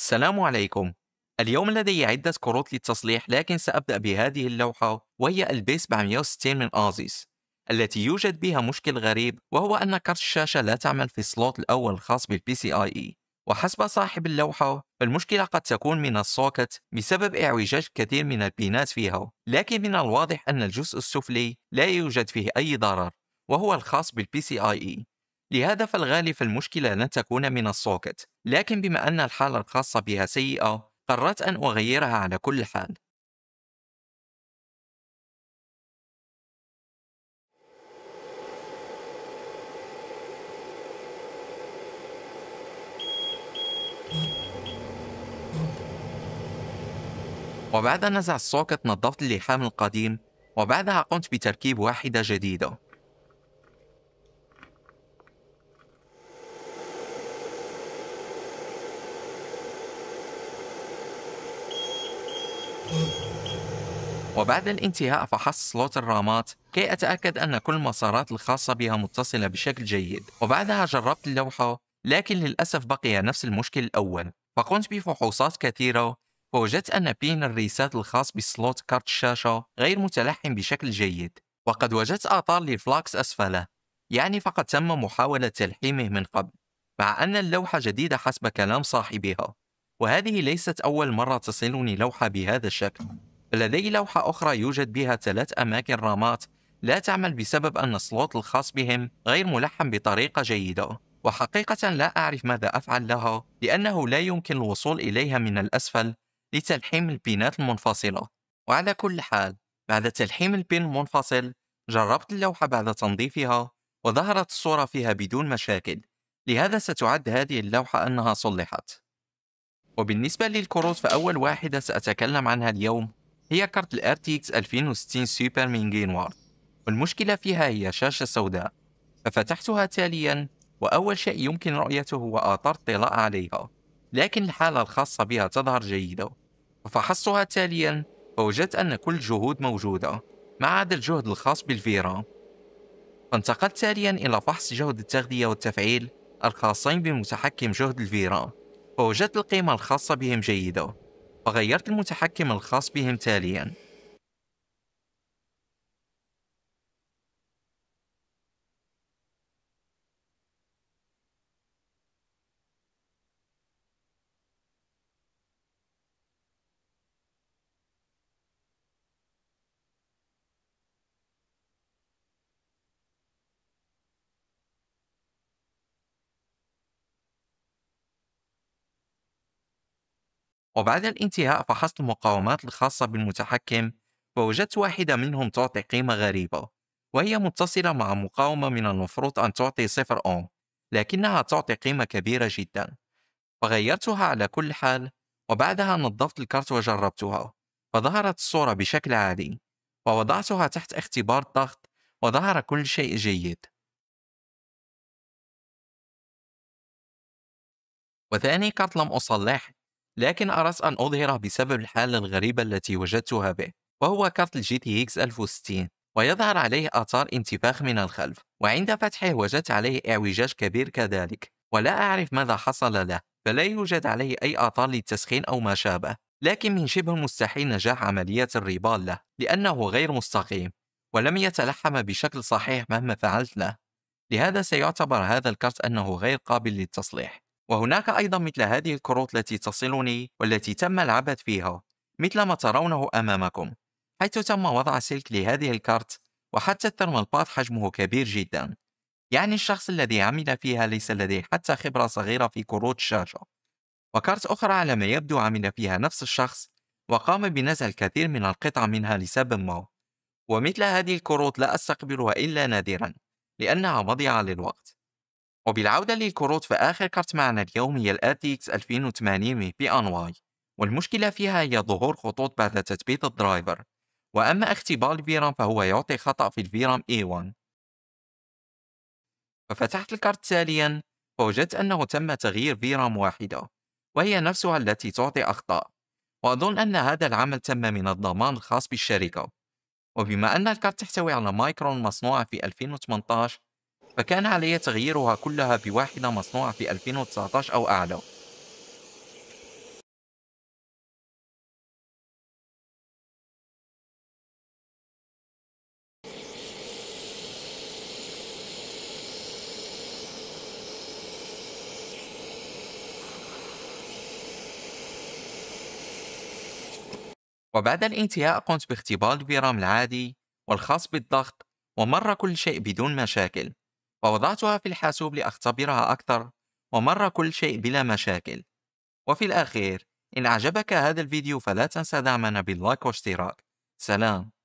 السلام عليكم اليوم لدي عدة كروت للتصليح لكن سأبدأ بهذه اللوحة وهي البيس 760 من أزيس التي يوجد بها مشكل غريب وهو أن كارت الشاشة لا تعمل في السلوت الأول الخاص بالبي سي آي إي وحسب صاحب اللوحة المشكلة قد تكون من السوكت بسبب اعوجاج كثير من البينات فيها لكن من الواضح أن الجزء السفلي لا يوجد فيه أي ضرر وهو الخاص بالبي سي آي إي لهذا فالغالب فالمشكلة لن تكون من السوكت لكن بما أن الحالة الخاصة بها سيئة قررت أن أغيرها على كل حال وبعد نزع السوكت نظفت اللحام القديم وبعدها قمت بتركيب واحدة جديدة وبعد الانتهاء فحص سلوت الرامات كي أتأكد أن كل المسارات الخاصة بها متصلة بشكل جيد وبعدها جربت اللوحة لكن للأسف بقي نفس المشكل الأول فقمت بفحوصات كثيرة فوجدت أن بين الريسات الخاص بسلوت كارت الشاشة غير متلحم بشكل جيد وقد وجدت آثار للفلاكس أسفله يعني فقد تم محاولة تلحيمه من قبل مع أن اللوحة جديدة حسب كلام صاحبها وهذه ليست أول مرة تصلني لوحة بهذا الشكل لدي لوحة أخرى يوجد بها ثلاث أماكن رامات لا تعمل بسبب أن السلوت الخاص بهم غير ملحم بطريقة جيدة وحقيقة لا أعرف ماذا أفعل لها لأنه لا يمكن الوصول إليها من الأسفل لتلحيم البينات المنفصلة وعلى كل حال بعد تلحيم البين المنفصل جربت اللوحة بعد تنظيفها وظهرت الصورة فيها بدون مشاكل لهذا ستعد هذه اللوحة أنها صلحت وبالنسبة للكروت فأول واحدة سأتكلم عنها اليوم هي كارت الـ RTX 2060 سوبر من وارد والمشكلة فيها هي شاشة سوداء ففتحتها تاليا وأول شيء يمكن رؤيته هو آثار الطلاء عليها لكن الحالة الخاصة بها تظهر جيدة ففحصتها تاليا فوجدت أن كل جهود موجودة ما عدا الجهد الخاص بالفيرا فانتقلت تاليا إلى فحص جهد التغذية والتفعيل الخاصين بمتحكم جهد الفيرا ووجدت القيمة الخاصة بهم جيدة وغيرت المتحكم الخاص بهم تالياً وبعد الانتهاء فحصت المقاومات الخاصة بالمتحكم فوجدت واحدة منهم تعطي قيمة غريبة وهي متصلة مع مقاومة من المفروض أن تعطي صفر أوم لكنها تعطي قيمة كبيرة جدا فغيرتها على كل حال وبعدها نظفت الكارت وجربتها فظهرت الصورة بشكل عادي ووضعتها تحت اختبار ضغط وظهر كل شيء جيد وثاني كارت لم أصلح لكن أردت أن أظهره بسبب الحالة الغريبة التي وجدتها به وهو كارت الجي تي إكس 1060 ويظهر عليه آثار انتفاخ من الخلف وعند فتحه وجدت عليه اعوجاج كبير كذلك ولا أعرف ماذا حصل له فلا يوجد عليه أي آثار للتسخين أو ما شابه لكن من شبه المستحيل نجاح عملية الريبال له لأنه غير مستقيم ولم يتلحم بشكل صحيح مهما فعلت له لهذا سيعتبر هذا الكرت أنه غير قابل للتصليح وهناك أيضا مثل هذه الكروت التي تصلني والتي تم العبث فيها مثل ما ترونه أمامكم حيث تم وضع سلك لهذه الكارت وحتى الثرمال باث حجمه كبير جدا يعني الشخص الذي عمل فيها ليس لديه حتى خبرة صغيرة في كروت الشاشة وكارت أخرى على ما يبدو عمل فيها نفس الشخص وقام بنزع الكثير من القطع منها لسبب ما ومثل هذه الكروت لا أستقبلها إلا نادرا لأنها مضيعة للوقت وبالعودة للكروت فآخر كرت معنا اليوم هي الـ RTX 2080 بي ان واي والمشكلة فيها هي ظهور خطوط بعد تثبيت الدرايفر وأما اختبار الفيرام فهو يعطي خطأ في الفيرام A1 ففتحت الكارت تاليا فوجدت أنه تم تغيير فيرام واحدة وهي نفسها التي تعطي أخطاء وأظن أن هذا العمل تم من الضمان الخاص بالشركة وبما أن الكارت تحتوي على مايكرون مصنوعة في 2018 فكان علي تغييرها كلها بواحدة مصنوعة في 2019 أو أعلى وبعد الانتهاء قمت باختبار البيرام العادي والخاص بالضغط ومر كل شيء بدون مشاكل ووضعتها في الحاسوب لأختبرها أكثر ومر كل شيء بلا مشاكل وفي الأخير إن أعجبك هذا الفيديو فلا تنسى دعمنا باللايك واشتراك سلام